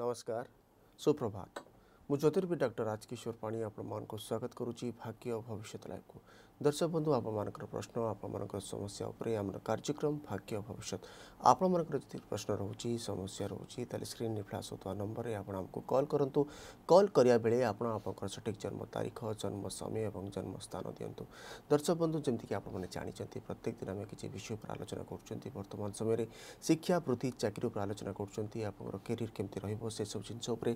नमस्कार सुप्रभात मु ज्योतिर्विद डर राजकिशोर पाणी आप स्वागत करुच्ची भाग्य और भविष्य लाइफ को ଦର୍ଶକ ବନ୍ଧୁ ଆପଣମାନଙ୍କର ପ୍ରଶ୍ନ ଆପଣମାନଙ୍କର ସମସ୍ୟା ଉପରେ ଆମର କାର୍ଯ୍ୟକ୍ରମ ଭାଗ୍ୟ ଭବିଷ୍ୟତ ଆପଣମାନଙ୍କର ଯଦି ପ୍ରଶ୍ନ ରହୁଛି ସମସ୍ୟା ରହୁଛି ତାହେଲେ ସ୍କ୍ରିନ୍ରେ ଫ୍ଲାସ୍ ହେଉଥିବା ନମ୍ବରରେ ଆପଣ ଆମକୁ କଲ୍ କରନ୍ତୁ କଲ୍ କରିବା ବେଳେ ଆପଣ ଆପଣଙ୍କର ସଠିକ୍ ଜନ୍ମ ତାରିଖ ଜନ୍ମ ସମୟ ଏବଂ ଜନ୍ମ ସ୍ଥାନ ଦିଅନ୍ତୁ ଦର୍ଶକ ବନ୍ଧୁ ଯେମିତିକି ଆପଣମାନେ ଜାଣିଛନ୍ତି ପ୍ରତ୍ୟେକ ଦିନ ଆମେ କିଛି ବିଷୟ ଉପରେ ଆଲୋଚନା କରୁଛନ୍ତି ବର୍ତ୍ତମାନ ସମୟରେ ଶିକ୍ଷା ବୃତ୍ତି ଚାକିରି ଉପରେ ଆଲୋଚନା କରୁଛନ୍ତି ଆପଣଙ୍କର କ୍ୟାରିୟର କେମିତି ରହିବ ସେସବୁ ଜିନିଷ ଉପରେ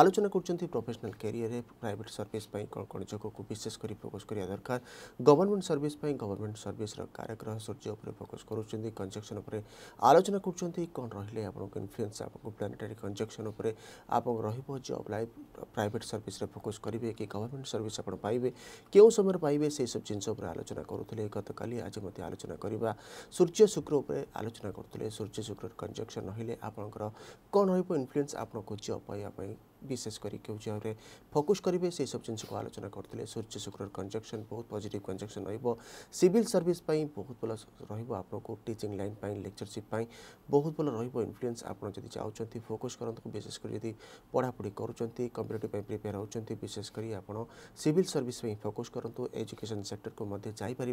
ଆଲୋଚନା କରୁଛନ୍ତି ପ୍ରଫେସନାଲ୍ କ୍ୟାରିୟରରେ ପ୍ରାଇଭେଟ୍ ସର୍ଭିସ୍ ପାଇଁ କ'ଣ କ'ଣ ଯୋଗକୁ ବିଶେଷ କରି ଫୋକସ୍ କରିବା ଦରକାର গভর্নমেন্ট সর্ভিস পাই গভর্নমেন্ট সর্ভিসর কারগ্রহ সূর্য উপরে ফোকস করছেন কনজকশন উপরে আলোচনা করছেন কম রহলে আপনার ইনফ্লুয়েন্স আপনার প্লানেটারি কনজকশন উপরে আপনার রহব জব লাইফ প্রাইভেট সর্ভিসরে ফোকস করবে কি গভর্নমেন্ট সর্ভিস আপনার পাইবে কেউ সময় পাইবে সেই সব জিনিস উপরে আলোচনা করুলে গতকালি আজ মধ্যে আলোচনা করা সূর্য শুক্র উপরে আলোচনা করুলে সূর্য শুক্র কনজকশন রহলে আপনার কম রহব ইনফ্লুয়েন্স আপনার জব পাইবা विशेष क्यों जगह फोकस करेंगे से सब जिन आलोचना करते सूर्य शुक्र कंजक्शन बहुत पजिट कंजक्शन सिविल सर्विस बहुत भल रहा टीचिंग लाइन लेक्चरशिप बहुत भल रुएंस आपड़ी जब चाहते फोकस करूँ विशेषकर जब पढ़ापढ़ी करुँच पर प्रिपेयर होती विशेषकर आप सिविल सर्विस फोकस करूँ एजुकेशन सेक्टर को जापर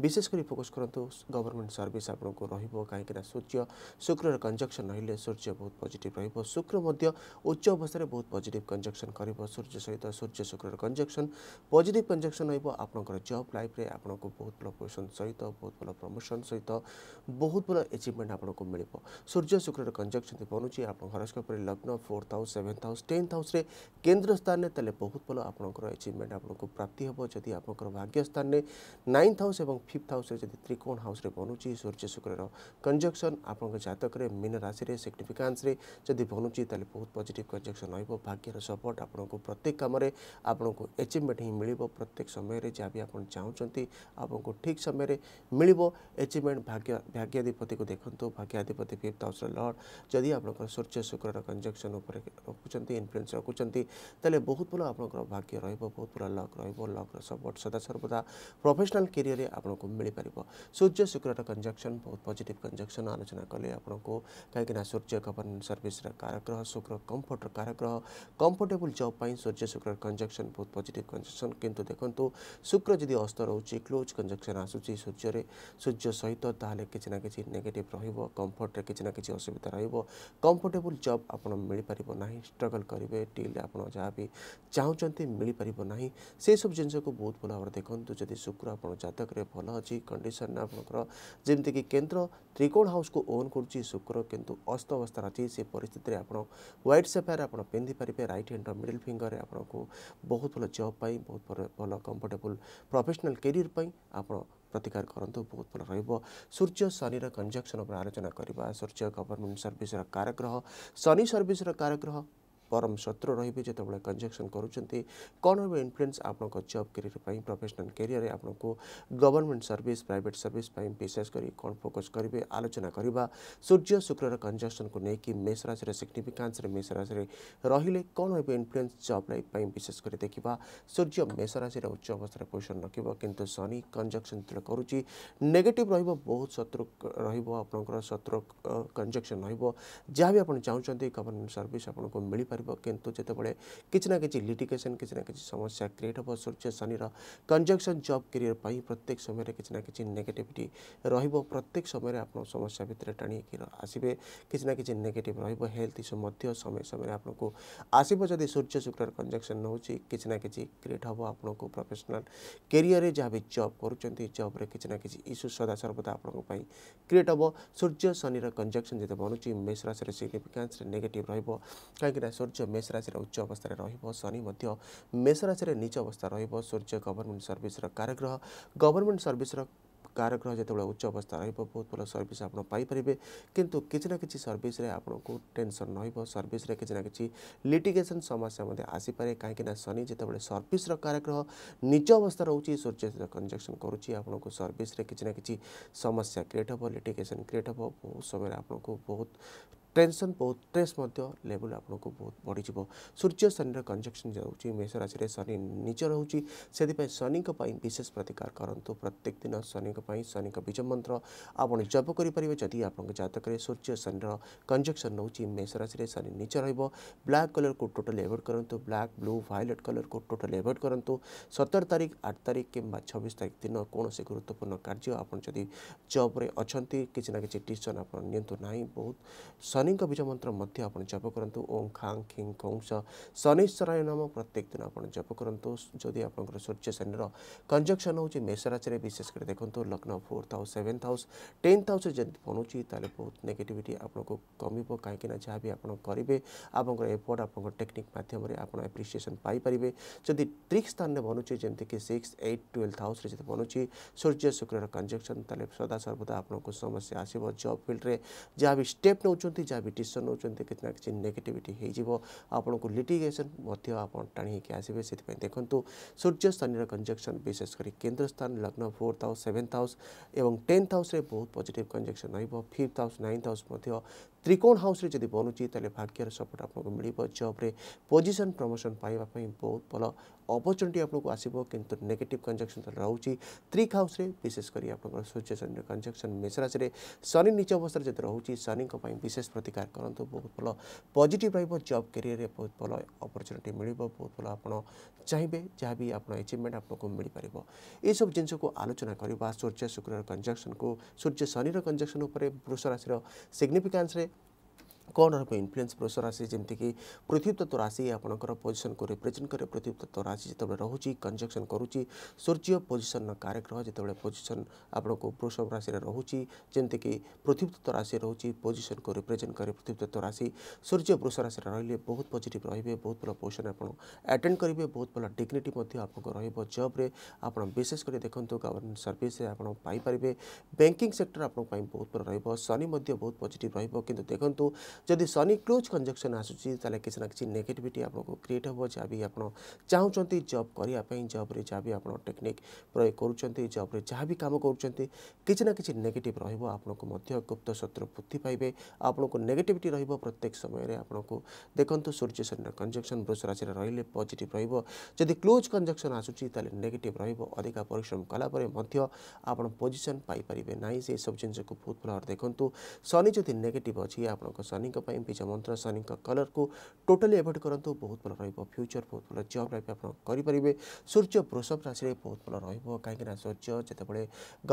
विशेषकर फोकस करूँ गवर्नमेंट सर्विस आपको रोक कहीं सूर्य शुक्र कंजक्शन रे सूर्य बहुत पजिट रुक्र उच्च अवस्था बहुत बहुत पजिट कंजक्शन कर सूर्य सहित सूर्य शुक्र कंजक्शन पजिट कंजक्शन रोज आप जब लाइफ में आपको बहुत भल पोजिशन सहित बहुत भल प्रमोशन सहित बहुत भल एचिवमेंट आपको मिल सूर्य शुक्र कंजक्शन बनुच्च हरस्कोप लग्न fourth house seventh house tenth house केन्द्र स्थान में तेल बहुत भल आप एचिवमेंट आपको प्राप्ति हे जब आप भाग्य स्थान में नाइन्थ हाउस और फिफ्थ हाउस त्रिकोण हाउस बनुच्च सूर्य शुक्र कंजक्शन आपको जतक में मीन राशि सिग्निफिकास जब बनुच्च बहुत पजिट कंजक्शन रोज को भाग्य सपोर्ट आपण प्रत्येक कम आपको एचिवमेंट ही मिल प्रत्येक समय जहाँ भी आप चाहते आपको ठीक समय मिल एचिवमेंट भाग्य भाग्याधिपति को देखो भाग्याधिपति फिफ्थ हाउस लड जदि आप सूर्य शुक्र कंजक्शन रखुच्च इनफ्लुएंस रखुच्चे बहुत भल आप भाग्य रोत भल लक रक सपोर्ट सदा सर्वदा प्रफेसनाल कैरियर आपको मिल पार सूर्य शुक्र कंजक्शन बहुत पजिट कंजक्शन आलोचना कले आपको कहीं सूर्य गवर्नमेंट सर्विस कारक्रह शुक्र कंफर्ट कारक्रह कंफर्टेबल जॉब सूर्य शुक्र कंजक्शन बहुत पजिट कंजक्शन कितु देखो शुक्र जी अस्त रोचे क्लोज कंजक्शन आसूसी सूर्य सूर्य सहित ताहले किसी किसी नेगेटिव रम्फर्ट्रे किसी असुविधा रंफर्टेबुल जब आप मिल ना स्ट्रगल करेंगे टिल आप जहाँ भी चाहते मिल ना से सब जिन को बहुत भल भाव देखते जदि शुक्र आप जतक भल अच्छी कंडीशन आपर जमीक केन्द्र त्रिकोण हाउस को ओन कर शुक्र कितु अस्त अवस्था अच्छी से परिस्थिति आप ह्वैट सेफायर आप पिंधि ପିନ୍ଧିପାରିବେ ରାଇଟ୍ ହ୍ୟାଣ୍ଡର ମିଡ଼ିଲ୍ ଫିଙ୍ଗରରେ ଆପଣଙ୍କୁ ବହୁତ ଭଲ ଜବ୍ ପାଇଁ ବହୁତ ଭଲ କମ୍ଫର୍ଟେବୁଲ୍ ପ୍ରଫେସନାଲ୍ କ୍ୟାରିୟର୍ ପାଇଁ ଆପଣ ପ୍ରତିକାର କରନ୍ତୁ ବହୁତ ଭଲ ରହିବ ସୂର୍ଯ୍ୟ ଶନିର କଞ୍ଜକ୍ସନ୍ ଉପରେ ଆଲୋଚନା କରିବା ସୂର୍ଯ୍ୟ ଗଭର୍ଣ୍ଣମେଣ୍ଟ ସର୍ଭିସର କାରଗ୍ରହ ଶନି ସର୍ଭିସର କାରଗ୍ରହ परम शत्रु रही जो कंजक्शन करुँ कौन भाव इनफ्लुएंस आप जब कैरियर प्रफेसनाल कैरियर आपको गवर्नमेंट सर्विस प्राइट सर्विस विशेष कर कौन फोकस करेंगे आलोचना करवा सूर्य शुक्र कंजक्शन को लेकिन मेष राशि में मेष राशि है कौन हम इनफ्लुएंस जब लाइफ विशेषकर देखा सूर्य मेष राशि उच्च अवस्था पोजिशन रख कि शनि कंजक्शन जो करुँच नेगेटिव रोहत शत्रु रोक शत्रु कंजक्शन रहा भी आप चाहते गवर्नमेंट सर्विस आपको मिल पार करु जोबले किना कि लिटिकेसन किसी ना कि समस्या क्रिएट हे सूर्य शनि कंजक्शन जब कैरियर पर ही प्रत्येक समय किसी ना कि नेगेटिविटी रत्येक समय समस्या भितर टाणी आसवे किसी ना कि नेगेट रेल्थ इश्यू समय समय आपको आसब जदि सूर्य शुक्र कंजक्शन नौ किसी ना कि क्रिएट हे आपको प्रफेसनाल कैरियर जहाँ भी जब करुँच जब ना कि इश्यू सदा सर्वदा आप क्रिएट हे सूर्य शनि कंजक्शन जब बनुच्छी मेष राशि सिग्निफिकेन्स नेगेट रहा सूर्य ସୂର୍ଯ୍ୟ ମେଷ ରାଶିରେ ଉଚ୍ଚ ଅବସ୍ଥାରେ ରହିବ ଶନି ମଧ୍ୟ ମେଷ ରାଶିରେ ନିଚ ଅବସ୍ଥା ରହିବ ସୂର୍ଯ୍ୟ ଗଭର୍ଣ୍ଣମେଣ୍ଟ ସର୍ଭିସର କାରଗ୍ରହ ଗଭର୍ଣ୍ଣମେଣ୍ଟ ସର୍ଭିସର କାରଗ୍ରହ ଯେତେବେଳେ ଉଚ୍ଚ ଅବସ୍ଥା ରହିବ ବହୁତ ଭଲ ସର୍ଭିସ୍ ଆପଣ ପାଇପାରିବେ କିନ୍ତୁ କିଛି ନା କିଛି ସର୍ଭିସ୍ରେ ଆପଣଙ୍କୁ ଟେନସନ୍ ରହିବ ସର୍ଭିସ୍ରେ କିଛି ନା କିଛି ଲିଟିଗେସନ୍ ସମସ୍ୟା ମଧ୍ୟ ଆସିପାରେ କାହିଁକିନା ଶନି ଯେତେବେଳେ ସର୍ଭିସ୍ର କାରଗ୍ରହ ନିଜ ଅବସ୍ଥା ରହୁଛି ସୂର୍ଯ୍ୟ ସହିତ କଞ୍ଜକ୍ସନ୍ କରୁଛି ଆପଣଙ୍କୁ ସର୍ଭିସ୍ରେ କିଛି ନା କିଛି ସମସ୍ୟା କ୍ରିଏଟ୍ ହେବ ଲିଟିଗେସନ୍ କ୍ରିଏଟ୍ ହେବ ବହୁତ ସମୟରେ ଆପଣଙ୍କୁ ବହୁତ टेनसन बहुत स्ट्रेस लेवल आपको बहुत बहुत जा सूर्य शनि कंजक्शन जाऊँगी मेष राशि शनि नीच रोचे से शनि विशेष प्रतिकार करूँ प्रत्येक दिन शनि शनि बीज मंत्र आप जब करेंगे जदि आप जतक सूर्य शनि कंजक्शन रोचे मेष राशि शनि नीच र्लाक कलर को टोटाल एवोड करूँ ब्लाक ब्लू भाइलेट कलर को टोटाल एवोड करूँ सतर तारीख आठ तारीख कि छब्स तारीख दिन कौन से गुरुत्वपूर्ण कार्य आप जब जब्रे अच्छा किसी ना कि डिसीजन आपतु ना बहुत ଶନିଙ୍କ ବୀଜ ମନ୍ତ୍ର ମଧ୍ୟ ଆପଣ ଜପ କରନ୍ତୁ ଓଁ ଖାଂ ଖିଂ ଖୋଂସ ଶନିଶ୍ୱରାୟ ନାମ ପ୍ରତ୍ୟେକ ଦିନ ଆପଣ ଜପ କରନ୍ତୁ ଯଦି ଆପଣଙ୍କର ସୂର୍ଯ୍ୟ ଶନିର କଞ୍ଜକ୍ସନ୍ ହେଉଛି ମେଷ ରାଶିରେ ବିଶେଷ କରି ଦେଖନ୍ତୁ ଲଗ୍ନ fourth house seventh house tenth ହାଉସ୍ରେ ଯଦି ପହଞ୍ଚୁଛି ତାହେଲେ ବହୁତ ନେଗେଟିଭିଟି ଆପଣଙ୍କୁ କମିବ କାହିଁକିନା ଯାହା ବି ଆପଣ କରିବେ ଆପଣଙ୍କର ଏଫର୍ଟ ଆପଣଙ୍କ ଟେକ୍ନିକ୍ ମାଧ୍ୟମରେ ଆପଣ ଆପ୍ରିସିଏସନ୍ ପାଇପାରିବେ ଯଦି ଟ୍ରିକ୍ ସ୍ଥାନରେ ବନୁଛି ଯେମିତିକି ସିକ୍ସ ଏଇଟ୍ ଟୁଏଲ୍ଥ ହାଉସ୍ରେ ଯଦି ବନୁଛି ସୂର୍ଯ୍ୟ ଶୁକ୍ରର କଞ୍ଜକ୍ସନ୍ ତାହେଲେ ସଦାସର୍ବଦା ଆପଣଙ୍କୁ ସମସ୍ୟା ଆସିବ ଜବ୍ ଫିଲ୍ଡରେ ଯାହା ବି ଷ୍ଟେପ୍ ନେଉଛନ୍ତି जहाँ भी डिसीजन नौकर कितना किसी नेगेटिविट हो आपन लिटिगेसन आप टाणी आसवे से देखो सूर्य शनि कंजक्शन विशेषकर केन्द्र स्थान लग्न फोर्थ हाउस सेवेन्थ हाउस और टेन्थ हाउस बहुत पजिट कंजक्शन रोज फिफ्थ हाउस नाइन्थ हाउस ত্রিকোণ হাউসে যদি বনুছি তাহলে ভাগ্যর সপোর্ট আপনার মিলব জব্রে পজিশন প্রমোশন পাইবা বহুত ভাল অপরচুনিটি আপনার আসব কিন্তু নেগেটিভ কনজকশন রয়েছে ত্রিক হাউসে বিশেষ করে আপনার সূর্য শনি কনজকশন মেষরাশি শনি নিচ অবস্থায় যদি রয়েছে শনি বিশেষ প্রতিকার করতু বহু ভাল পজিটিভ রহব জব ক্যারিয়ারে বহু ভাল অপরচুনিটি মিলব বহু ভাল আপনার চাইবে যা বি আপনার এচিভমেন্ট আপনার মিলিপার এইসব জিনিসক আলোচনা করা সূর্য শুক্রর কনজকশন কু সূর্য শনির কনজকশন উপরে বৃষ রাশির সিগনিফিকান্সরে कौन रही इनफ्लुएंस प्रेसर राशि जमीक पृथ्वी तत्व राशि आपंकर पोजिशन को रिप्रेजेंट करे पृथ्वी तत्व राशि जो रोचे कंजक्शन करुच्च सूर्य पोजिशन कारक जिते पोजिशन आपको वृषभ राशि रोचे जमीक पृथ्वी तत्व राशि रोचे पोजिशन को रिप्रेजेंट करे पृथ्वी तत्व राशि सूर्य वृष राशि रे बहुत पजिट रे बहुत भल पोजिशन आप आटेड करेंगे बहुत भल डिग्निटी आपको रब्रे आप विशेषकर देखते गवर्नमेंट सर्विस आपारे बैंकिंग सेक्टर आप बहुत भर रनि बहुत पजिट रु देखूँ ଯଦି ସନି କ୍ଲୋଜ୍ କଞ୍ଜକ୍ସନ୍ ଆସୁଛି ତାହେଲେ କିଛି ନା କିଛି ନେଗେଟିଭିଟି ଆପଣଙ୍କୁ କ୍ରିଏଟ୍ ହେବ ଯାହା ବି ଆପଣ ଚାହୁଁଛନ୍ତି ଜବ୍ କରିବା ପାଇଁ ଜବ୍ରେ ଯାହା ବି ଆପଣ ଟେକ୍ନିକ୍ ପ୍ରୟୋଗ କରୁଛନ୍ତି ଜବ୍ରେ ଯାହା ବି କାମ କରୁଛନ୍ତି କିଛି ନା କିଛି ନେଗେଟିଭ୍ ରହିବ ଆପଣଙ୍କୁ ମଧ୍ୟ ଗୁପ୍ତ ଶତ୍ରୁ ବୃଦ୍ଧି ପାଇବେ ଆପଣଙ୍କୁ ନେଗେଟିଭିଟି ରହିବ ପ୍ରତ୍ୟେକ ସମୟରେ ଆପଣଙ୍କୁ ଦେଖନ୍ତୁ ସୂର୍ଯ୍ୟ ଶନିର କଞ୍ଜକ୍ସନ୍ ବୃଷ ରାଶିରେ ରହିଲେ ପଜିଟିଭ୍ ରହିବ ଯଦି କ୍ଲୋଜ୍ କଞ୍ଜକ୍ସନ୍ ଆସୁଛି ତାହେଲେ ନେଗେଟିଭ୍ ରହିବ ଅଧିକା ପରିଶ୍ରମ କଲାପରେ ମଧ୍ୟ ଆପଣ ପୋଜିସନ୍ ପାଇପାରିବେ ନାହିଁ ସେସବୁ ଜିନିଷକୁ ବହୁତ ଭଲ ଭାବରେ ଦେଖନ୍ତୁ ଶନି ଯଦି ନେଗେଟିଭ୍ ଅଛି ଆପଣଙ୍କ ଶନି बीज मंत्र शनि कलर को टोटाली एवोड करूँ बहुत भल र्यूचर बहुत भल जब लाइफ आपरे सूर्य वृषभ राशि बहुत भल रही सूर्य जितेबाला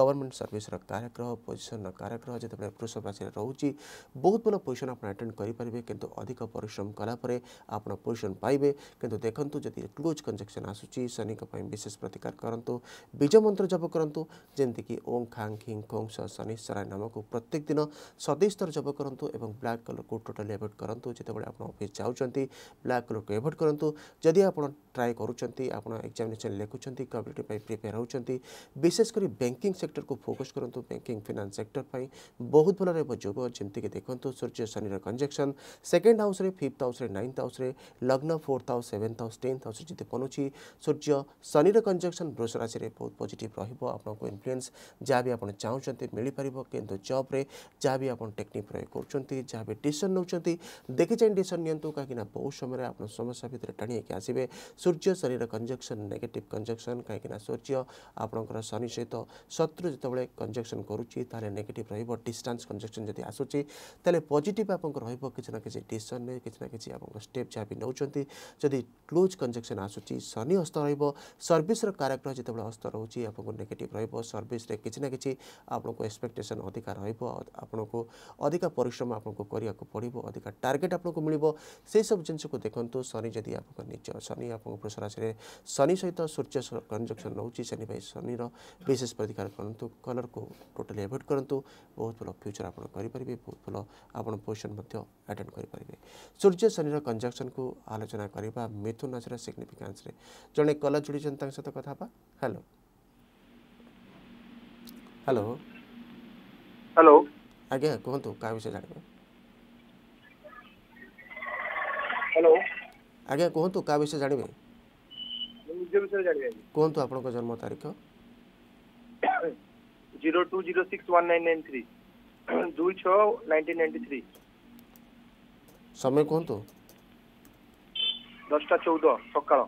गवर्नमेंट सर्विस कारग्रह पोजिशन कारग्रह जो वृषभ राशि रोचे बहुत भल पोजिशन आप एटेड करेंगे कितु अधिक परिश्रम कलापर आप पोजिशन पाइबे कि देखते जदि क्लोज कंजक्शन आसूसी शनि विशेष प्रतिकार करूँ बीज मंत्र जब करूँ जमीक ओं खांग खिंग खोंग शनि सराय नामक प्रत्येक दिन सदैस्तर जब करूँ ब्लाक कलर को टोटाली एवोड करूँ जो आप अफिस् जाऊँ ब्लाक कलर को एवोड करूँ जदि आप ट्राए करुँच एक्जामेसन लिखुं कम्पिटेटिव प्रिपेयर होती विशेषकर बैंकिंग सेक्टर को फोकस करूँ बैंकिंग फिनान्स सेक्टर पर बहुत भल रोग जमीक देखो सूर्य Shani conjunction second house fifth house ninth house लग्न fourth house seventh house tenth house जिते पहुँची सूर्य शनि कंजक्शन वृष राशि बहुत पजिट रोक इनफ्लुएंस जहाँ भी आप चाहते मिल पार जब्रे जहाँ भी आप टेक्निक प्रयोग कर डिसन नौ देखि चाहिए डिसन नि कहीं बहुत समय अपना समस्या भितर टाणी आसवे सूर्य शरीर कंजक्शन नेगेटिव कंजक्शन कहीं सूर्य आप शनि सहित शत्रु जो कंजक्शन करुच्चे नेगेटिव रोक डिस्टान्स कंजक्शन जब आसे पजिट आप रोक किसी कि किसी डिसन किसी ना किसी आपको स्टेप जहाँ भी नौकरी जदि क्लोज कंजक्शन आसूँ शनि अस्त रोक सर्विस क्यारेक्टर जिते बड़े अस्त रोच नेगेटिव रोक सर्विस किसी ना कि आपको एक्सपेक्टेसन अधिका रोक आपको अधिक परिश्रम आपको କରିବାକୁ ପଡ଼ିବ ଅଧିକା ଟାର୍ଗେଟ୍ ଆପଣଙ୍କୁ ମିଳିବ ସେହିସବୁ ଜିନିଷକୁ ଦେଖନ୍ତୁ ଶନି ଯଦି ଆପଣଙ୍କ ନିଜ ଶନି ଆପଣଙ୍କ ପୁରୁଷରାଶିରେ ଶନି ସହିତ ସୂର୍ଯ୍ୟ କଞ୍ଜକ୍ସନ୍ ରହୁଛି ସେଥିପାଇଁ ଶନିର ବିଶେଷ ପ୍ରତିକାର କରନ୍ତୁ କଲର୍କୁ ଟୋଟାଲି ଆଭଏଡ଼୍ କରନ୍ତୁ ବହୁତ ଭଲ ଫ୍ୟୁଚର୍ ଆପଣ କରିପାରିବେ ବହୁତ ଭଲ ଆପଣ ପୋଜିସନ୍ ମଧ୍ୟ ଆଟେଣ୍ଡ କରିପାରିବେ ସୂର୍ଯ୍ୟ ଶନିର କଞ୍ଜକ୍ସନ୍କୁ ଆଲୋଚନା କରିବା ମିଥୁନ ରାଶିର ସିଗ୍ନିଫିକାନ୍ସରେ ଜଣେ କଲର୍ ଯୋଡ଼ିଛନ୍ତି ତାଙ୍କ ସହିତ କଥା ହେବା ହ୍ୟାଲୋ ହ୍ୟାଲୋ ହ୍ୟାଲୋ ଆଜ୍ଞା କୁହନ୍ତୁ କାହା ବିଷୟରେ ଜାଣିବେ ହ୍ୟାଲୋ ଆଜ୍ଞା କୁହନ୍ତୁ କାହା ବିଷୟରେ ଜାଣିବେ କୁହନ୍ତୁ ଆପଣଙ୍କ ଜନ୍ମ ତାରିଖ zero two zero six one nine nine three ଦୁଇ ଛଅ ନାଇଣ୍ଟିନ୍ ନାଇଣ୍ଟି ଥ୍ରୀ ସମୟ କୁହନ୍ତୁ ଦଶଟା ଚଉଦ ସକାଳ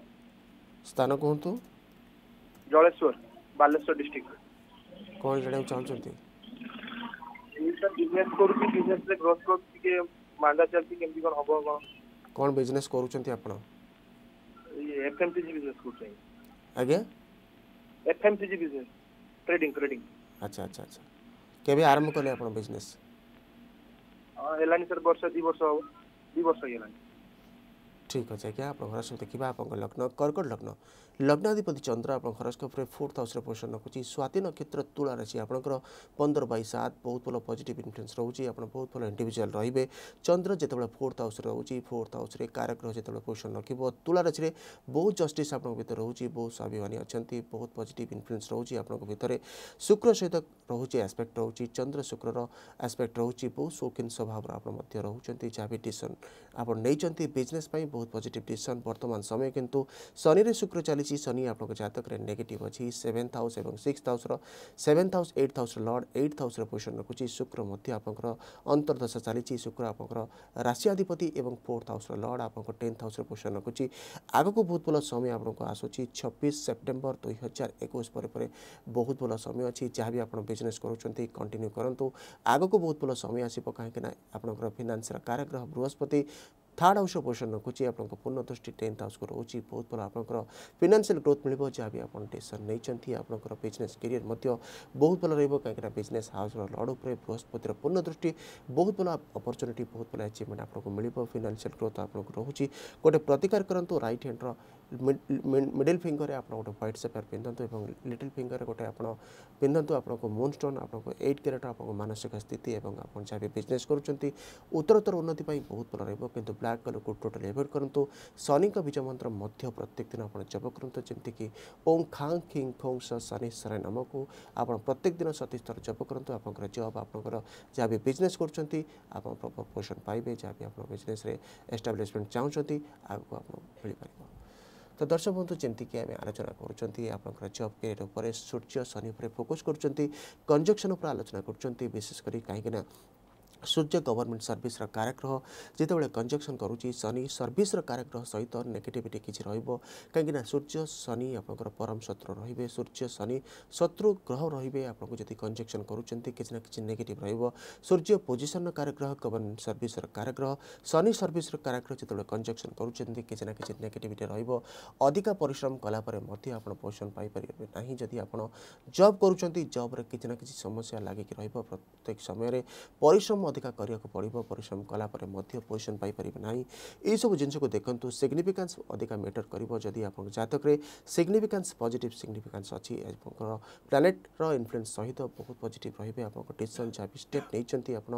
ସ୍ଥାନ କୁହନ୍ତୁ ଜଳେଶ୍ୱର ବାଲେଶ୍ୱର ଡିଷ୍ଟ୍ରିକ୍ଟ କ'ଣ ଜାଣିବାକୁ ଚାହୁଁଛନ୍ତି ବିଜନେସ୍ କରୁଛି ବିଜନେସ୍ରେ ଗ୍ରୋଥ୍ କରୁଛି ଟିକେ ମାନ୍ଦା ଚାଲିଛି କେମିତି କ'ଣ ହେବ କ'ଣ কোন বিজনেস করুচন্তি আপন এফএমসিজি বিজনেস করছেন আগে এফএমসিজি বিজনেস ট্রেডিং ট্রেডিং আচ্ছা আচ্ছা আচ্ছা কেবে আরম্ভ কলে আপন বিজনেস এলানি স্যার বর্ষ 2 বর্ষ হব 2 বর্ষ হইলানি ଠିକ୍ ଅଛି ଆଜ୍ଞା ଆପଣ ହରାସ୍କୋପ୍ ଦେଖିବା ଆପଣଙ୍କ ଲଗ୍ନ କର୍କଟ ଲଗ୍ନ ଲଗ୍ନାଧିପତି ଚନ୍ଦ୍ର ଆପଣଙ୍କ ହରାସ୍କୋପ୍ରେ ଫୋର୍ଥ ହାଉସ୍ରେ ପୋଜିସନ ରଖୁଛି ସ୍ୱାତି ନକ୍ଷତ୍ର ତୁଳା ରାଶି ଆପଣଙ୍କର ପନ୍ଦର ବାଇ ସାତ ବହୁତ ଭଲ ପଜିଟିଭ୍ ଇନଫ୍ଲୁଏନ୍ସ ରହୁଛି ଆପଣ ବହୁତ ଭଲ ଇଣ୍ଡିଭିଜୁଆଲ୍ ରହିବେ ଚନ୍ଦ୍ର ଯେତେବେଳେ ଫୋର୍ଥ ହାଉସ୍ରେ ରହୁଛି ଫୋର୍ଥ ହାଉସ୍ରେ କାରଗ୍ରହ ଯେତେବେଳେ ପୋଜିସନ ରଖିବ ତୁଳା ରାଶିରେ ବହୁତ ଜଷ୍ଟିସ୍ ଆପଣଙ୍କ ଭିତରେ ରହୁଛି ବହୁତ ସ୍ୱାଭିମାନୀ ଅଛନ୍ତି ବହୁତ ପଜିଟିଭ୍ ଇନଫ୍ଲୁଏନ୍ସ ରହୁଛି ଆପଣଙ୍କ ଭିତରେ ଶୁକ୍ର ସହିତ ରହୁଛି ଆସ୍ପେକ୍ଟ ରହୁଛି ଚନ୍ଦ୍ର ଶୁକ୍ରର ଆସ୍ପେକ୍ଟ ରହୁଛି ବହୁତ ସୌଖିନ ସ୍ୱଭାବର ଆପଣ ମଧ୍ୟ ରହୁଛନ୍ତି ଯାହା ବି ଡିସିସନ୍ ଆପଣ ନେଇଛନ୍ତି ବିଜନେସ୍ ପାଇଁ ବହୁତ बहुत पजिट डिशन बर्तमान समय किंतु शनि शुक्र चली शनि आप जतक नेगेट अच्छी सेवेन्थ हाउस और six house seventh house eighth house lord eighth house position रखुच्छी शुक्र आप अंतर्दशा चली शुक्र आप राशिधिपति और फोर्थ हाउस लर्ड आप टेन्थ हाउस पोजिशन रखुच्छी आग बहुत भल समय आप आसूसी छब्बीस सेप्टेम्बर दुई हजार एक बहुत भल समय अच्छी जहाँ भी आप बिजनेस करुँच कंटिन्यू करूँ आग को बहुत भल समय आसो कहीं आप फिनान्सर कारक बृहस्पति থার্ড হাউস অপোজিশন রখুছি আপনার পূর্ণ দৃষ্টি টেন্থ হাউসক রয়েছে বহুত ভাল আপনার ফিনান্সিয়াল গ্রোথ মিলব যা বি আপনার ডিসিশন নিয়েছেন আপনার বিজনেস কেরিয়ার বহুত ভাল রহব কিনা বিজনেস হাউসর লড়ু উপরে বৃহস্পতির পূর্ণ দৃষ্টি বহুত ভাল অপরচুনিটি বহুত ভাল আচিভমেন্ট আপনার মিলব ফিনান্সিয়াল গ্রোথ আপনার রয়েছে গোটে প্রতিকার করতু রাইট হ্যান্ডর ମିଡ଼ିଲ୍ ଫିଙ୍ଗର୍ରେ ଆପଣ ଗୋଟେ ହ୍ୱାଇଟ୍ ସେପାର ପିନ୍ଧନ୍ତୁ ଏବଂ ଲିଟିଲ୍ ଫିଙ୍ଗର୍ରେ ଗୋଟେ ଆପଣ ପିନ୍ଧନ୍ତୁ ଆପଣଙ୍କୁ ମୁନ୍ ଷ୍ଟୋନ୍ ଆପଣଙ୍କୁ ଏଇଟ୍ କ୍ୟାରେଟ୍ ଆପଣଙ୍କ ମାନସିକ ସ୍ଥିତି ଏବଂ ଆପଣ ଯାହା ବି ବିଜନେସ୍ କରୁଛନ୍ତି ଉତ୍ତରୋତ୍ତର ଉନ୍ନତି ପାଇଁ ବହୁତ ଭଲ ରହିବ କିନ୍ତୁ ବ୍ଲାକ୍ କଲର୍କୁ ଟୋଟାଲି ଏଭଏଡ଼୍ କରନ୍ତୁ ଶନିଙ୍କ ବୀଜ ମନ୍ତ୍ର ମଧ୍ୟ ପ୍ରତ୍ୟେକ ଦିନ ଆପଣ ଜପ କରନ୍ତୁ ଯେମିତିକି ଓମ୍ ଖାଂ ଖିଂ ଫୋଂ ଶନି ସରାୟ ନାମକୁ ଆପଣ ପ୍ରତ୍ୟେକ ଦିନ ସତୀଶ ଥର ଜପ କରନ୍ତୁ ଆପଣଙ୍କର ଜବ୍ ଆପଣଙ୍କର ଯାହା ବି ବିଜନେସ୍ କରୁଛନ୍ତି ଆପଣ ପ୍ରପର୍ ପୋଜିସନ୍ ପାଇବେ ଯାହା ବି ଆପଣ ବିଜନେସ୍ରେ ଏଷ୍ଟାବ୍ଲିଶମେଣ୍ଟ ଚାହୁଁଛନ୍ତି ଆଗକୁ ଆପଣ ମିଳିପାରିବ তো দর্শক বন্ধু যেমিকি আমি আলোচনা করছেন আপনার জব কেরিয়ার উপরে সূর্য শনি উপরে ফোকস করছেন কনজকশন উপরে আলোচনা করছেন বিশেষ করে কিনা ସୂର୍ଯ୍ୟ ଗଭର୍ଣ୍ଣମେଣ୍ଟ ସର୍ଭିସର କାରକ ଗ୍ରହ ଯେତେବେଳେ କଞ୍ଜକ୍ସନ୍ କରୁଛି ଶନି ସର୍ଭିସର କାରକ ଗ୍ରହ ସହିତ ନେଗେଟିଭିଟି କିଛି ରହିବ କାହିଁକିନା ସୂର୍ଯ୍ୟ ଶନି ଆପଣଙ୍କର ପରମ ଶତ୍ରୁ ରହିବେ ସୂର୍ଯ୍ୟ ଶନି ଶତ୍ରୁ ଗ୍ରହ ରହିବେ ଆପଣଙ୍କୁ ଯଦି କଞ୍ଜକ୍ସନ୍ କରୁଛନ୍ତି କିଛି ନା କିଛି ନେଗେଟିଭ୍ ରହିବ ସୂର୍ଯ୍ୟ ପୋଜିସନ୍ର କାରକ ଗ୍ରହ ଗଭର୍ଣ୍ଣମେଣ୍ଟ ସର୍ଭିସର କାରକ ଗ୍ରହ ଶନି ସର୍ଭିସର କାରକ ଗ୍ରହ ଯେତେବେଳେ କଞ୍ଜକ୍ସନ୍ କରୁଛନ୍ତି କିଛି ନା କିଛି ନେଗେଟିଭିଟି ରହିବ ଅଧିକା ପରିଶ୍ରମ କଲାପରେ ମଧ୍ୟ ଆପଣ ପୋଜିସନ୍ ପାଇପାରିବେ ନାହିଁ ଯଦି ଆପଣ ଜବ୍ କରୁଛନ୍ତି ଜବ୍ରେ କିଛି ନା କିଛି ସମସ୍ୟା ଲାଗିକି ରହିବ ପ୍ରତ୍ୟେକ ସମୟରେ ପରିଶ୍ରମ ଅଧିକା କରିବାକୁ ପଡ଼ିବ ପରିଶ୍ରମ କଲାପରେ ମଧ୍ୟ ପୋଜିସନ୍ ପାଇପାରିବେ ନାହିଁ ଏଇସବୁ ଜିନିଷକୁ ଦେଖନ୍ତୁ ସିଗ୍ନିଫିକାନ୍ସ ଅଧିକା ମ୍ୟାଟର କରିବ ଯଦି ଆପଣଙ୍କ ଜାତକରେ ସିଗ୍ନିଫିକାନ୍ସ ପଜିଟିଭ୍ ସିଗ୍ନିଫିକାନ୍ସ ଅଛି ଆପଣଙ୍କର ପ୍ଲାନେଟ୍ର ଇନଫ୍ଲୁଏନ୍ସ ସହିତ ବହୁତ ପଜିଟିଭ୍ ରହିବେ ଆପଣଙ୍କ ଡିସିସନ୍ ଯାହା ବି ଷ୍ଟେପ୍ ନେଇଛନ୍ତି ଆପଣ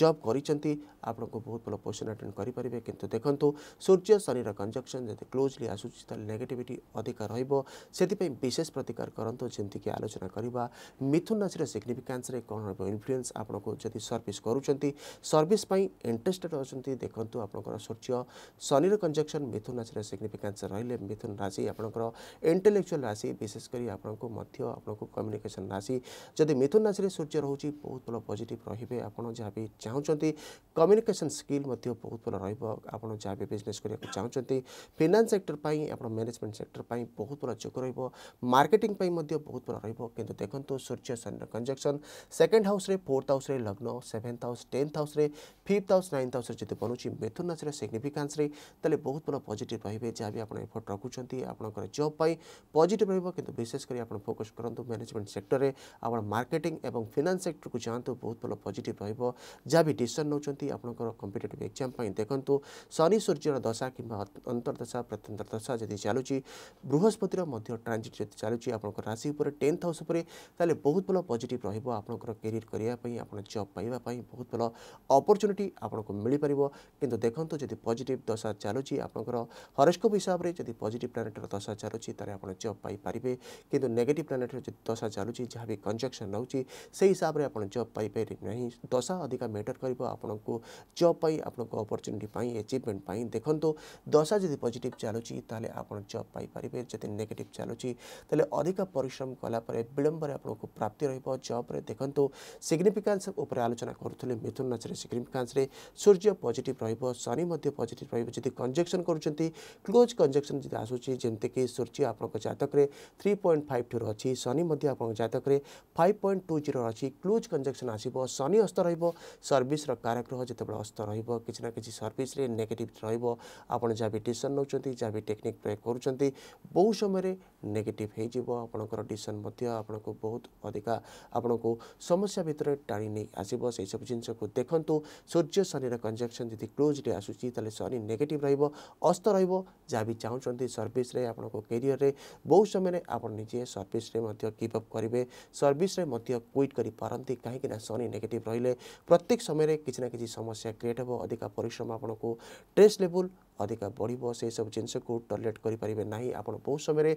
ଜବ୍ କରିଛନ୍ତି ଆପଣଙ୍କୁ ବହୁତ ଭଲ ପୋଜିସନ୍ ଆଟେଣ୍ଡ କରିପାରିବେ କିନ୍ତୁ ଦେଖନ୍ତୁ ସୂର୍ଯ୍ୟ ଶନିର କଞ୍ଜକ୍ସନ୍ ଯଦି କ୍ଲୋଜଲି ଆସୁଛି ତାହେଲେ ନେଗେଟିଭିଟି ଅଧିକା ରହିବ ସେଥିପାଇଁ ବିଶେଷ ପ୍ରତିକାର କରନ୍ତୁ ଯେମିତିକି ଆଲୋଚନା କରିବା ମିଥୁନ ରାଶିର ସିଗ୍ନିଫିକାନ୍ସରେ କ'ଣ ରହିବ ଇନଫ୍ଲୁଏନ୍ସ ଆପଣଙ୍କୁ ଯଦି ସର୍ଭିସ୍ କରୁଛନ୍ତି ᱥᱚᱨᱵᱤᱥ ᱯᱟᱭ ᱤᱱᱴᱮᱨᱮᱥᱴᱮᱰ ᱦᱚᱪᱚᱱᱛᱤ ᱫᱮᱠᱷᱚᱱᱛᱩ ᱟᱯᱱᱚᱠᱚ ᱥᱩᱨᱡᱚ ᱥᱟᱱᱤᱨ ᱠᱚᱱᱡᱮᱠᱥᱚᱱ មិ ಥುನ ᱨᱟᱥᱤᱨᱮ ᱥᱤᱜᱱᱤᱯᱤᱠᱮᱱᱥ ᱨᱟᱦᱤᱞᱮ មិ ಥುನ ᱨᱟᱥᱤ ᱟᱯᱱᱚᱠᱚ ᱤᱱᱴᱮᱞᱮᱠᱪᱩᱟᱞ ᱨᱟᱥᱤ ᱵᱤᱥᱮᱥᱠᱨᱤ ᱟᱯᱱᱚᱠᱚ ᱢᱟᱫᱷᱭᱚ ᱟᱯᱱᱚᱠᱚ ᱠᱚᱢᱤᱭᱩᱱᱤᱠᱮᱥᱚᱱ ᱨᱟᱥᱤ ᱡᱚᱫᱤ មិ ಥುನ ᱨᱟᱥᱤᱨᱮ ᱥᱩᱨᱡᱚ ᱨᱚᱦᱩᱪᱤ ᱵᱚᱦᱩᱛ ᱯᱚᱨ ᱯᱚᱡᱤᱴᱤᱵ ᱨᱟᱦᱤᱵᱮ ᱟᱯᱱᱚ ᱡᱟᱦᱟᱸ ᱵᱤ ᱪᱟᱩᱪᱷᱚ ହାଉସ୍ ଟେନ୍ଥ ହାଉସ୍ରେ ଫିଫ୍ଥ ହାଉସ୍ ନାଇନ୍ଥ ହାଉସ୍ରେ ଯଦି ବନୁଛି ମିଥୁନ ରାଶିର ସିଗ୍ନିଫିକାନ୍ସରେ ତାହେଲେ ବହୁତ ଭଲ ପଜିଟିଭ୍ ରହିବେ ଯାହା ବି ଆପଣ ଏଫର୍ଟ ରଖୁଛନ୍ତି ଆପଣଙ୍କର ଜବ୍ ପାଇଁ ପଜିଟିଭ୍ ରହିବ କିନ୍ତୁ ବିଶେଷ କରି ଆପଣ ଫୋକସ୍ କରନ୍ତୁ ମ୍ୟାନେଜମେଣ୍ଟ ସେକ୍ଟରରେ ଆପଣ ମାର୍କେଟିଂ ଏବଂ ଫିନାନ୍ସ ସେକ୍ଟରକୁ ଯାଆନ୍ତୁ ବହୁତ ଭଲ ପଜିଟିଭ୍ ରହିବ ଯାହା ବି ଡିସିସନ୍ ନେଉଛନ୍ତି ଆପଣଙ୍କର କମ୍ପିଟେଟିଭ୍ ଏକ୍ଜାମ୍ ପାଇଁ ଦେଖନ୍ତୁ ଶନି ସୂର୍ଯ୍ୟର ଦଶା କିମ୍ବା ଅନ୍ତର୍ଦଶା ପ୍ରତ୍ୟନ୍ତର୍ଦଶା ଯଦି ଚାଲୁଛି ବୃହସ୍ପତିର ମଧ୍ୟ ଟ୍ରାଞ୍ଜିଟ୍ ଯଦି ଚାଲୁଛି ଆପଣଙ୍କ ରାଶି ଉପରେ ଟେନ୍ଥ ହାଉସ୍ ଉପରେ ତାହେଲେ ବହୁତ ଭଲ ପଜିଟିଭ୍ ରହିବ ଆପଣଙ୍କର କ୍ୟାରିୟର୍ କରିବା ପାଇଁ ଆପଣ ଜବ୍ ପାଇବା ପାଇଁ ବହୁତ बहुत भल आपको मिल पार कि देखो जब पजिट दशा चलू आपर हरस्कोप हिसाब से जब पजिट प्लानेटर दशा चलू तब जब पारे कि नेगेट प्लानेटर दशा चलू जहाँ भी कंजक्शन रोचे से हिसाब से आज जब पारे ना दशा अधिक मैटर कर जब आपर्चुनिटी एचिवमेंट देखो दशा जब पजिट चलू आप जब पारे जब नेगेट चलु तेल अधिक परिश्रम कलापर विलंबर आपको प्राप्ति रब्रे देखो सिग्निफिकेन्स आलोचना करूँ मिथुन राशि सिग्निफिकांस सूर्य पजिट रनि पजिट रही कंजक्शन करुँच क्लोज कंजक्शन जब आसूँ जमीक सूर्य आपं जतक थ्री पॉइंट फाइव टू रही शनि आप जतक में फाइव पॉइंट टू जीरो अच्छी क्लोज कंजक्शन आसो शनि अस्त रर्विस्र कारक ग्रह जिते अस्त रहा कि सर्विस नेगेटिव रोज जहाँ भी डिसन नौ जहाँ भी टेक्निक प्रयोग करुँच बहु समय नेगेटिव होपर डिसन आपको बहुत अधिका को समस्या भितर टाणी नहीं आसब से ଜିନିଷକୁ ଦେଖନ୍ତୁ ସୂର୍ଯ୍ୟ ଶନିର କଞ୍ଜକ୍ସନ୍ ଯଦି କ୍ଲୋଜ୍ରେ ଆସୁଛି ତାହେଲେ ଶନି ନେଗେଟିଭ୍ ରହିବ ଅସ୍ତ ରହିବ ଯାହା ବି ଚାହୁଁଛନ୍ତି ସର୍ଭିସ୍ରେ ଆପଣଙ୍କ କେରିଅର୍ରେ ବହୁ ସମୟରେ ଆପଣ ନିଜେ ସର୍ଭିସ୍ରେ ମଧ୍ୟ ଗିଭ୍ ଅପ୍ କରିବେ ସର୍ଭିସ୍ରେ ମଧ୍ୟ କ୍ୱିଟ୍ କରିପାରନ୍ତି କାହିଁକିନା ଶନି ନେଗେଟିଭ୍ ରହିଲେ ପ୍ରତ୍ୟେକ ସମୟରେ କିଛି ନା କିଛି ସମସ୍ୟା କ୍ରିଏଟ୍ ହେବ ଅଧିକା ପରିଶ୍ରମ ଆପଣଙ୍କୁ ଷ୍ଟ୍ରେସ୍ ଲେବୁଲ୍ ଅଧିକା ବଢ଼ିବ ସେସବୁ ଜିନିଷକୁ ଟଲେଟ୍ କରିପାରିବେ ନାହିଁ ଆପଣ ବହୁ ସମୟରେ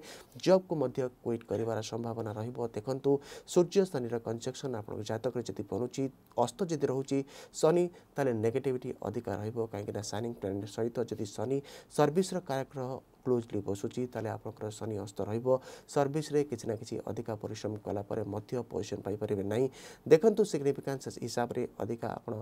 ଜବ୍କୁ ମଧ୍ୟ କ୍ୱିଟ୍ କରିବାର ସମ୍ଭାବନା ରହିବ ଦେଖନ୍ତୁ ସୂର୍ଯ୍ୟ ସ୍ଥାନୀର କଞ୍ଜକ୍ସନ୍ ଆପଣଙ୍କ ଜାତକରେ ଯଦି ବନୁଛି ଅସ୍ତ ଯଦି ରହୁଛି ଶନି ତାହେଲେ ନେଗେଟିଭିଟି ଅଧିକ ରହିବ କାହିଁକିନା ସାଇନିଂ ପ୍ଲାନେଟ୍ ସହିତ ଯଦି ଶନି ସର୍ଭିସ୍ର କାରକ क्लोजली बसुच्चे आप शनि अस्त रर्विस किसी ना कि अधिका पिश्रम कालापर पोजिशन पापर ना देखु सिग्निफिका हिसाब से अधिका आप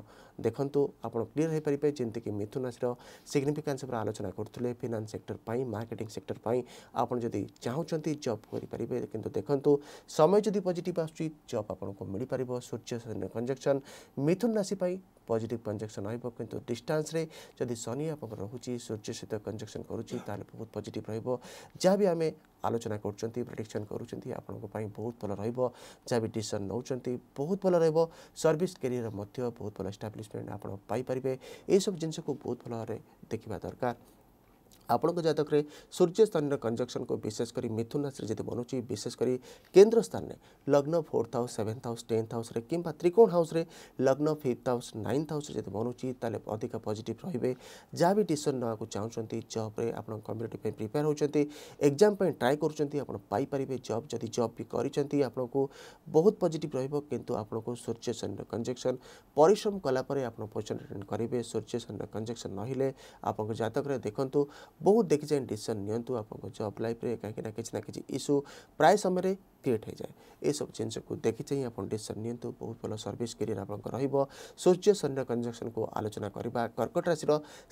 देखु आप क्लीयर हो पारे जमीक मिथुन राशि सिग्निफिकेन्स आलोचना करते फिनान्स सेक्टर पर मार्केटिंग सेक्टर पर आपड़ जब चाहूँ जब करें कि देखो समय जब पजिट आसूँ जब आपको मिल पार सूर्य कंजक्शन मिथुन राशि पजिट कंजक्शन रोक कि डिस्टास्रे शनि आप रोचे सूर्य सहित कंजक्शन करुच्ची बहुत पजिट रहा भी आम आलोचना करेडिक्शन करुँच आपंपाई बहुत भल रहा भी डिशन नौ बहुत भल रर्विस कैरियर बहुत भल एस्टाब्लीशमेंट यह सब जिन बहुत भल देखा दरकार ଆପଣଙ୍କ ଜାତକରେ ସୂର୍ଯ୍ୟ ସ୍ଥାନର କଞ୍ଜକ୍ସନ୍କୁ ବିଶେଷ କରି ମିଥୁନ ରାଶିରେ ଯଦି ବନୁଛି ବିଶେଷ କରି କେନ୍ଦ୍ର ସ୍ଥାନରେ ଲଗ୍ନ fourth house seventh house tenth ହାଉସ୍ରେ କିମ୍ବା ତ୍ରିକୋଣ ହାଉସ୍ରେ ଲଗ୍ନ ଫିଫ୍ଥ ହାଉସ୍ ନାଇନ୍ଥ ହାଉସ୍ରେ ଯଦି ବନୁଛି ତାହେଲେ ଅଧିକ ପଜିଟିଭ୍ ରହିବେ ଯାହା ବି ଡିସିସନ୍ ନେବାକୁ ଚାହୁଁଛନ୍ତି ଜବ୍ରେ ଆପଣ କମ୍ୟୁନିଟି ପାଇଁ ପ୍ରିପେୟାର ହେଉଛନ୍ତି ଏକ୍ଜାମ୍ ପାଇଁ ଟ୍ରାଏ କରୁଛନ୍ତି ଆପଣ ପାଇପାରିବେ ଜବ୍ ଯଦି ଜବ୍ ବି କରିଛନ୍ତି ଆପଣଙ୍କୁ ବହୁତ ପଜିଟିଭ୍ ରହିବ କିନ୍ତୁ ଆପଣଙ୍କୁ ସୂର୍ଯ୍ୟ ସନ୍ର କଞ୍ଜକ୍ସନ୍ ପରିଶ୍ରମ କଲା ପରେ ଆପଣ ପୋଜିସନ୍ ରିଟର୍ଣ୍ଣ କରିବେ ସୂର୍ଯ୍ୟ ସନ୍ର କଞ୍ଜକ୍ସନ୍ ରହିଲେ ଆପଣଙ୍କ ଜାତକରେ ଦେଖନ୍ତୁ बहुत देखी जाए डिशन नि जब लाइफ कहीं ना ना कि इश्यू प्राय समय क्रिएट हो जाए यह सब जिन देखि चाहिए आप डिशन नि बहुत भल सर्स कैरियर आपको रूर्य शरीर कंजक्शन को आलोचना करवा कर्कट राशि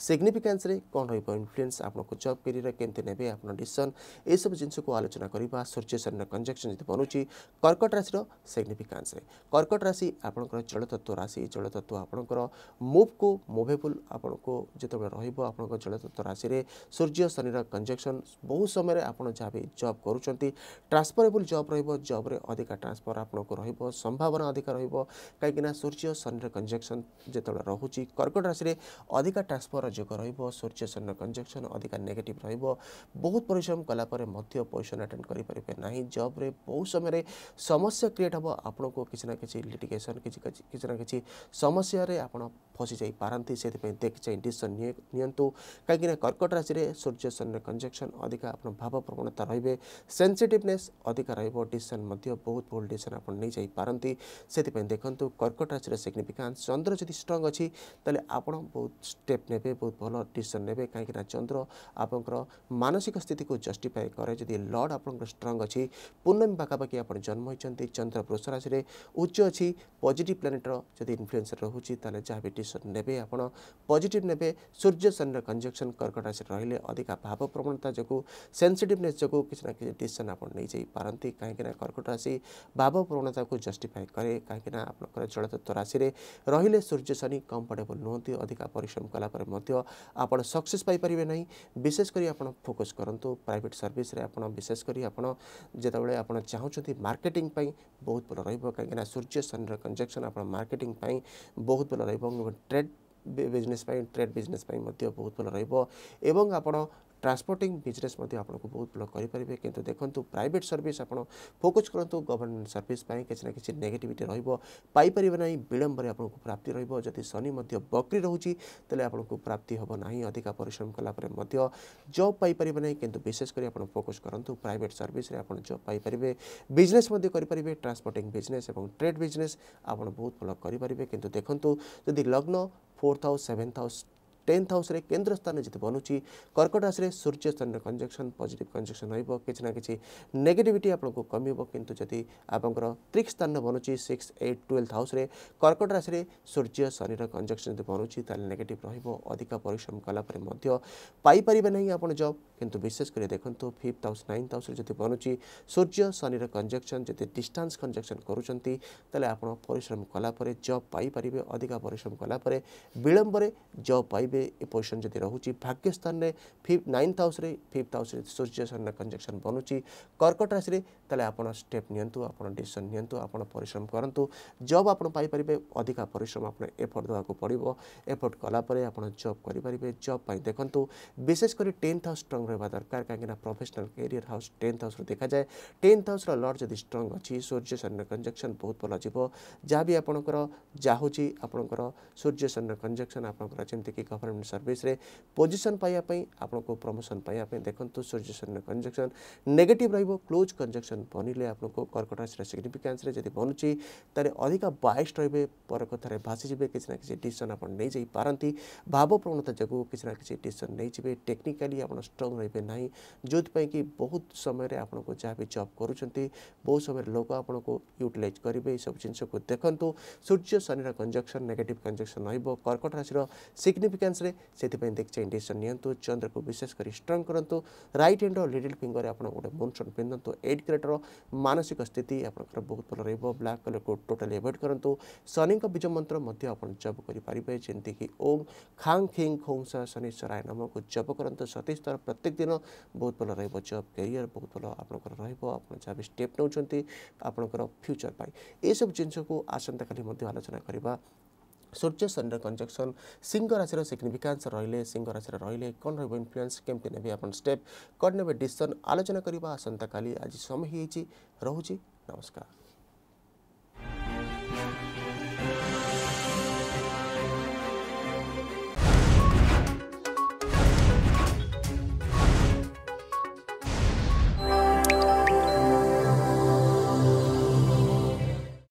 सिग्निफिकेन्स कौन रही है इनफ्लुएंस जब कैरियर केमती ने आप डिशन य सब जिनस आलोचना करवा सूर्य शरीर कंजक्शन जो बनुच्च कर्कट राशि सिग्निफिकेन्स कर्कट राशि आप जलतत्व राशि जलतत्व आपंकर मुव को मुभेबुल आपको जो रोक जलतत्व राशि ସୂର୍ଯ୍ୟ ଶନିର କଞ୍ଜକ୍ସନ୍ ବହୁ ସମୟରେ ଆପଣ ଯାହା ବି ଜବ୍ କରୁଛନ୍ତି ଟ୍ରାନ୍ସଫରେବୁଲ୍ ଜବ୍ ରହିବ ଜବ୍ରେ ଅଧିକା ଟ୍ରାନ୍ସଫର୍ ଆପଣଙ୍କୁ ରହିବ ସମ୍ଭାବନା ଅଧିକା ରହିବ କାହିଁକିନା ସୂର୍ଯ୍ୟ ଶନିର କଞ୍ଜକ୍ସନ୍ ଯେତେବେଳେ ରହୁଛି କର୍କଟ ରାଶିରେ ଅଧିକା ଟ୍ରାନ୍ସଫର୍ର ଯୋଗ ରହିବ ସୂର୍ଯ୍ୟ ଶନିର କଞ୍ଜକ୍ସନ୍ ଅଧିକା ନେଗେଟିଭ୍ ରହିବ ବହୁତ ପରିଶ୍ରମ କଲା ପରେ ମଧ୍ୟ ପଇସା ଆଟେଣ୍ଡ କରିପାରିବେ ନାହିଁ ଜବ୍ରେ ବହୁ ସମୟରେ ସମସ୍ୟା କ୍ରିଏଟ୍ ହେବ ଆପଣଙ୍କୁ କିଛି ନା କିଛି ଲିଟିଗେସନ୍ କିଛି କିଛି ନା କିଛି ସମସ୍ୟାରେ ଆପଣ ଫସିଯାଇପାରନ୍ତି ସେଥିପାଇଁ ଦେଖି ଚାହିଁ ଡିସିସନ୍ ନିଅନ୍ତୁ କାହିଁକିନା କର୍କଟ ରାଶିରେ ସୂର୍ଯ୍ୟ ସୈନ୍ୟ କଞ୍ଜେକ୍ସନ୍ ଅଧିକା ଆପଣ ଭାବପ୍ରବଣତା ରହିବେ ସେନ୍ସିଟିଭନେସ୍ ଅଧିକା ରହିବ ଡିସିସନ୍ ମଧ୍ୟ ବହୁତ ଭୁଲ ଡିସିସନ୍ ଆପଣ ନେଇଯାଇପାରନ୍ତି ସେଥିପାଇଁ ଦେଖନ୍ତୁ କର୍କଟ ରାଶିର ସିଗ୍ନିଫିକାନ୍ସ ଚନ୍ଦ୍ର ଯଦି ଷ୍ଟ୍ରଙ୍ଗ୍ ଅଛି ତାହେଲେ ଆପଣ ବହୁତ ଷ୍ଟେପ୍ ନେବେ ବହୁତ ଭଲ ଡିସିସନ୍ ନେବେ କାହିଁକିନା ଚନ୍ଦ୍ର ଆପଣଙ୍କର ମାନସିକ ସ୍ଥିତିକୁ ଜଷ୍ଟିଫାଏ କରେ ଯଦି ଲର୍ଡ ଆପଣଙ୍କର ଷ୍ଟ୍ରଙ୍ଗ୍ ଅଛି ପୂର୍ଣ୍ଣମୀ ପାଖାପାଖି ଆପଣ ଜନ୍ମ ହୋଇଛନ୍ତି ଚନ୍ଦ୍ର ପୃଷ ରାଶିରେ ଉଚ୍ଚ ଅଛି ପଜିଟିଭ୍ ପ୍ଲାନେଟ୍ର ଯଦି ଇନ୍ଫ୍ଲୁଏନ୍ସ ରହୁଛି ତାହେଲେ ଯାହା ବି परिसर ने पजिट ने सूर्य सन कंजक्शन कर्कट राशि रहिले अधिक भाव प्रवणता जो सेनसीटनेस जो किसी ना कि डिसीसन आप कहीं कर्कट राशि भाव प्रवणता को जस्टिफाए कै कहीं आप जलतत्व राशि रही सूर्य शनि कंफर्टेबल नुहति अधिक परिश्रम कलापर सक्से सक्सेस ना विशेषकर आज फोकस करूँ प्राइट सर्भिस विशेषकर आपतबले आप चाहते मार्केटिंग बहुत भल रही कहीं सूर्य सन रजक्शन आप मार्केटिंग बहुत भल रहा ট্রেড ବିଜନେସ୍ ପାଇଁ ଟ୍ରେଡ୍ ବିଜନେସ୍ ପାଇଁ ମଧ୍ୟ ବହୁତ ଭଲ ରହିବ ଏବଂ ଆପଣ ট্রান্সপোর্টিং বিজনেস মধ্যে আপনাকে বহুত ব্লক করে কিন্তু দেখুন প্রাইভেট সর্ভিস আপনার ফোকস করতু গভর্নমেন্ট সর্ভিস কিছু না কিছু নেগেটিভিটি রহব পাইপারে না বিলম্বরে আপনার প্রাপ্তি রহব যদি শনি বক্রি রয়েছে তাহলে আপনার প্রাপ্তি হব না অধিকা পরিশ্রম কলাপরে জব পাইপারে না কিন্তু বিশেষ করে আপনার ফোকস করতু প্রাইভেট সর্ভিসে আপনার জব পাইপারে বিজনেস করে ট্রান্সপোর্টিং বিজনেস এবং ট্রেড বিজনেস আপনার বহুত ভাল করে কিন্তু দেখুন যদি লগ্ন fourth house seventh house tenth হাউসে কেন্দ্র স্থান যেতে বনুচি কর্কট রাশি সূর্যস্থানের কনজকশন পজিটিভ কনজকশন রহব কিছু না কিছু নেগেটিভিটি আপনার কমিব কিন্তু যদি আপনার ত্রিক স্থান বনুচি সিক্স এইট টুয়েলভ হাউসে কর্কট রাশি সূর্য শনির কনজকশন যদি বনুচি তাহলে নেগেটিভ রহব অধিক পরিশ্রম কলাপরে মধ্য পাইপারে না আপনার জব কিন্তু বিশেষ করে দেখুন ফিফ্থ হাউস নাইন্থ হাউসে যদি বনুচি সূর্য শনির কনজকশন যদি ডিষ্টান্স কনজকশন করছেন তাহলে আপনার পরিশ্রম কলাপরে জব পাইপারে অধিক পরিশ্রম কলাপরে বিলম্বরে জব পাইবে ଏବେ ଏ ପୋଜିସନ୍ ଯଦି ରହୁଛି ଭାଗ୍ୟସ୍ଥାନରେ ଫିଫ୍ ନାଇନ୍ଥ ହାଉସ୍ରେ ଫିଫ୍ଥ ହାଉସ୍ରେ ସୂର୍ଯ୍ୟ ସନ୍ନ କଞ୍ଜକ୍ସନ୍ ବନୁଛି କର୍କଟ ରାଶିରେ ତାହେଲେ ଆପଣ ଷ୍ଟେପ୍ ନିଅନ୍ତୁ ଆପଣ ଡିସିସନ୍ ନିଅନ୍ତୁ ଆପଣ ପରିଶ୍ରମ କରନ୍ତୁ ଜବ୍ ଆପଣ ପାଇପାରିବେ ଅଧିକା ପରିଶ୍ରମ ଆପଣ ଏଫର୍ଟ ଦେବାକୁ ପଡ଼ିବ ଏଫର୍ଟ କଲାପରେ ଆପଣ ଜବ୍ କରିପାରିବେ ଜବ୍ ପାଇଁ ଦେଖନ୍ତୁ ବିଶେଷ କରି ଟେନ୍ଥ ହାଉସ୍ ଷ୍ଟ୍ରଙ୍ଗ ରହିବା ଦରକାର କାହିଁକିନା ପ୍ରଫେସନାଲ୍ କ୍ୟାରିୟର ହାଉସ୍ ଟେନ୍ଥ ହାଉସ୍ରୁ ଦେଖାଯାଏ ଟେନ୍ଥ ହାଉସ୍ର ଲଟ୍ ଯଦି ଷ୍ଟ୍ରଙ୍ଗ ଅଛି ସୂର୍ଯ୍ୟ ସନ୍ୟ କଞ୍ଜକ୍ସନ୍ ବହୁତ ଭଲ ଯିବ ଯାହା ବି ଆପଣଙ୍କର ଯାଉଛି ଆପଣଙ୍କର ସୂର୍ଯ୍ୟ ସନ୍ୟ କଞ୍ଜକ୍ସନ୍ ଆପଣଙ୍କର ଯେମିତିକି ଗଭର୍ଣ୍ଣମେଣ୍ଟ ସର୍ଭିସରେ ପୋଜିସନ୍ ପାଇବା ପାଇଁ ଆପଣଙ୍କୁ ପ୍ରମୋସନ୍ ପାଇବା ପାଇଁ ଦେଖନ୍ତୁ ସୂର୍ଯ୍ୟ ସନ୍ୟ କଞ୍ଜକ୍ସନ୍ ନେଗେଟିଭ୍ ରହିବ କ୍ଲୋଜ୍ କଞ୍ଜକ୍ସନ୍ कंडीशन बनले आपको कर्क राशि सिग्निफिक आंसर जब बनुच्छे तेज़े अधिका बैस रे पर कथा भाषिजे किसी ना किसी डिसीजन आपई पारती भावप्रवणता जो किसी ना किसी डिसीजन नहीं जी टेक्निकाली आप स्ट्रंग रे ना जो कि बहुत समय आपको जहाँ भी जब कर बहुत समय लोक आपको यूटिलइज करेंगे ये सब जिनस को देखो सूर्य शनि कंजक्शन नेगेट कंजक्शन रर्कट राशि सिग्निफिकेन्स से देखिए डिसीजन निंतु चंद्र को विशेषकर स्ट्रंग करूँ रईट हैंड और लिडिल फिंगर आप गोटे मुनसन पिंधतु एट ग्रेड मानसिक स्थिति आपत्त भयो र ब्लाक् कलरको टोटाली एभइड गरु शनिज मन्त्री जप गरिपारे जिओ खाङ खिङ खोङ सरा नम जप सतीश सती प्रत्येक दिन बहुत भयो र जब क्यारियर बहुत भयो आप नुचर पनि एसबु जिसको आसताकाली आलोचना सूर्य सन्डर कन्जक्सन सिंह राशि सिग्निफिक्यान्स रे सिंह राशि रहिले कन्यो इन्फ्लुएन्स स्टेप, कन्ड ने डिसन आलोचना आसनकाली आज समय रह नमस्कार